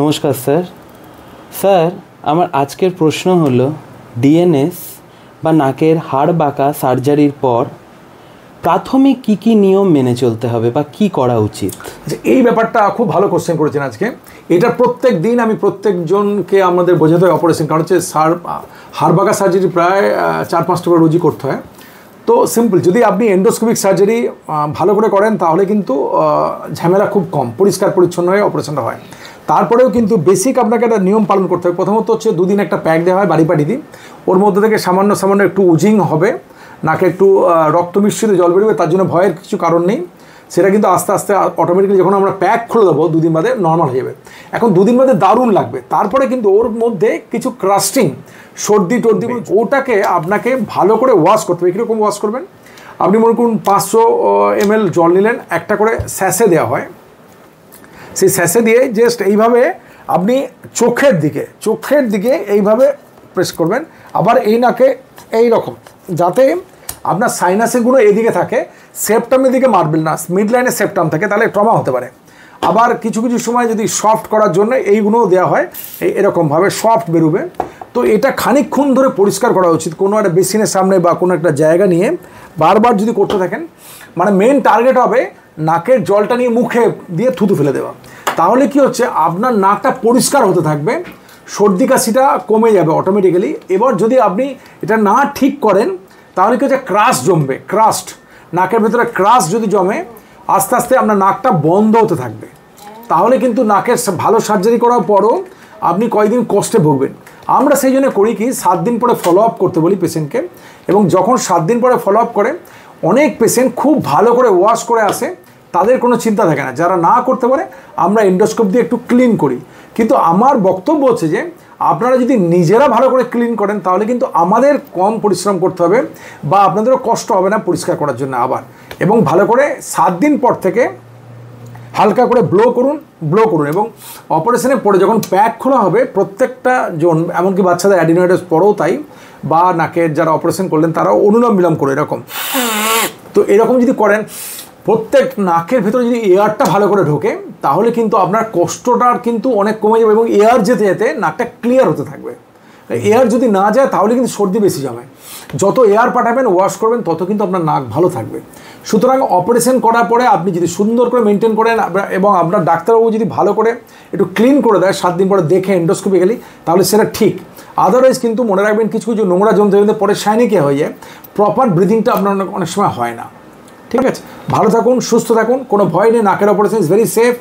নমস্কার sir sir আমার আজকের প্রশ্ন হলো ডিএনএস বা নাকের হাড় বাঁকা সার্জারির পর প্রাথমিক কি কি নিয়ম মেনে চলতে হবে বা কি করা উচিত আচ্ছা এই ব্যাপারটা খুব ভালো কোশ্চেন করেছেন আজকে এটা প্রত্যেক দিন আমি প্রত্যেকজনকে আমাদের বোঝাতে হয় অপারেশন কারণ হচ্ছে সার বাঁকা সার্জারি প্রায় চার পাঁচটা করে রুজি করতে হয় তো সিম্পল যদি আপনি এন্ডোস্কোপিক সার্জারি ভালো করে করেন তাহলে কিন্তু ঝামেলা খুব কম পরিষ্কার পরিচ্ছন্ন হয়ে অপারেশনটা হয় তারপরেও কিন্তু বেসিক আপনাকে একটা নিয়ম পালন করতে হবে প্রথমত হচ্ছে দুদিন একটা প্যাক দেওয়া হয় বাড়ি পাঠিয়ে দিন ওর মধ্যে থেকে সামান্য সামান্য একটু উজিং হবে নাকে একটু রক্ত মিশ্রিত জল বেরোবে তার জন্য ভয়ের কিছু কারণ নেই সেটা কিন্তু আস্তে আস্তে অটোমেটিক্যালি যখন আমরা প্যাক খুলে দেবো দুদিন বাদে নর্মাল হয়ে যাবে এখন দুদিন বাদে দারুণ লাগবে তারপরে কিন্তু ওর মধ্যে কিছু ক্রাস্টিং সর্দি টর্দি ওটাকে আপনাকে ভালো করে ওয়াশ করতে হবে কীরকম ওয়াশ করবেন আপনি মনে করুন পাঁচশো এম জল নিলেন একটা করে স্যাসে দেওয়া হয় সেই স্যাসে দিয়ে জাস্ট এইভাবে আপনি চোখের দিকে চোখের দিকে এইভাবে প্রেস করবেন আবার এই নাকে এই রকম যাতে আপনার সাইনাসেগুলো এদিকে থাকে সেপ্টামের দিকে মারবেন না মিড লাইনে সেপ্টাম থাকে তাহলে ট্রমা হতে পারে আবার কিছু কিছু সময় যদি সফট করার জন্য এইগুলোও দেওয়া হয় এই এরকমভাবে সফট বেরোবে তো এটা খানিকক্ষণ ধরে পরিষ্কার করা উচিত কোনো একটা বেসিনের সামনে বা কোনো একটা জায়গা নিয়ে বারবার যদি করতে থাকেন মানে মেন টার্গেট হবে নাকের জলটা নিয়ে মুখে দিয়ে থুতু ফেলে দেওয়া তাহলে কি হচ্ছে আপনার নাকটা পরিষ্কার হতে থাকবে সর্দি কাশিটা কমে যাবে অটোমেটিক্যালি এবার যদি আপনি এটা না ঠিক করেন তাহলে কি হচ্ছে ক্রাশ জমবে ক্রাস্ট নাকের ভেতরে ক্রাশ যদি জমে আস্তে আস্তে আপনার নাকটা বন্ধ হতে থাকবে তাহলে কিন্তু নাকের ভালো সার্জারি করার পরও আপনি কয়েকদিন কষ্টে ভুগবেন আমরা সেই জন্য করি কি সাত দিন পরে ফলো আপ করতে বলি পেশেন্টকে এবং যখন সাত দিন পরে ফলো আপ করে অনেক পেশেন্ট খুব ভালো করে ওয়াশ করে আসে তাদের কোনো চিন্তা থাকে না যারা না করতে পারে আমরা এন্ডোস্কোপ দিয়ে একটু ক্লিন করি কিন্তু আমার বক্তব্য হচ্ছে যে আপনারা যদি নিজেরা ভালো করে ক্লিন করেন তাহলে কিন্তু আমাদের কম পরিশ্রম করতে হবে বা আপনাদেরও কষ্ট হবে না পরিষ্কার করার জন্য আবার এবং ভালো করে সাত দিন পর থেকে হালকা করে ব্লো করুন ব্লো করুন এবং অপারেশানে পরে যখন প্যাক খোলা হবে প্রত্যেকটা জন এমনকি বাচ্চাদের অ্যাডিনোয়েডস পরেও তাই বা নাকের যারা অপারেশন করলেন তারাও অনুলম বিলম করে এরকম তো এরকম যদি করেন প্রত্যেক নাকের ভেতরে যদি এয়ারটা ভালো করে ঢোকে তাহলে কিন্তু আপনার কষ্টটার কিন্তু অনেক কমে যাবে এবং এয়ার যেতে যেতে নাকটা ক্লিয়ার হতে থাকবে এয়ার যদি না যায় তাহলে কিন্তু সর্দি বেশি জমে যত এয়ার পাঠাবেন ওয়াশ করবেন তত কিন্তু আপনার নাক ভালো থাকবে সুতরাং অপারেশন করার পরে আপনি যদি সুন্দর করে মেনটেন করেন এবং আপনার ডাক্তারবাবু যদি ভালো করে একটু ক্লিন করে দেয় সাত দিন পরে দেখে এন্ডোস্কোপি গেলি তাহলে সেটা ঠিক আদারওয়াইজ কিন্তু মনে রাখবেন কিছু কিছু নোংরা জমতে জমতে পরে সাইনিকে হয়ে যায় প্রপার ব্রিদিংটা আপনার অনেক সময় হয় না ঠিক আছে ভালো থাকুন সুস্থ থাকুন কোনো ভয় নেই নাকের অপারেশন ইজ ভেরি সেফ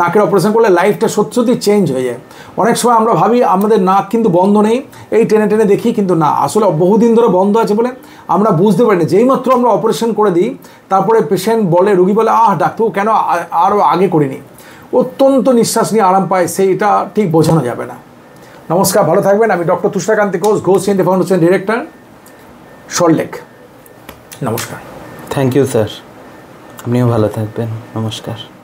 নাকের অপারেশন করলে লাইফটা সত্যি চেঞ্জ হয়ে যায় অনেক সময় আমরা ভাবি আমাদের নাক কিন্তু বন্ধ নেই এই টেনে টেনে দেখি কিন্তু না আসলে বহুদিন ধরে বন্ধ আছে বলে আমরা বুঝতে পারি না যেইমাত্র আমরা অপারেশন করে দিই তারপরে পেশেন্ট বলে রুগী বলে আহ ডাক্তারবাবু কেন আরও আগে করিনি অত্যন্ত নিঃশ্বাস নিয়ে আরাম পায় সেইটা ঠিক বোঝানো যাবে না নমস্কার ভালো থাকবেন আমি doctor Tusharkanti Ghosh Ghosh India foundation director সল্লেখ নমস্কার থ্যাংক ইউ স্যার আপনিও ভালো থাকবেন নমস্কার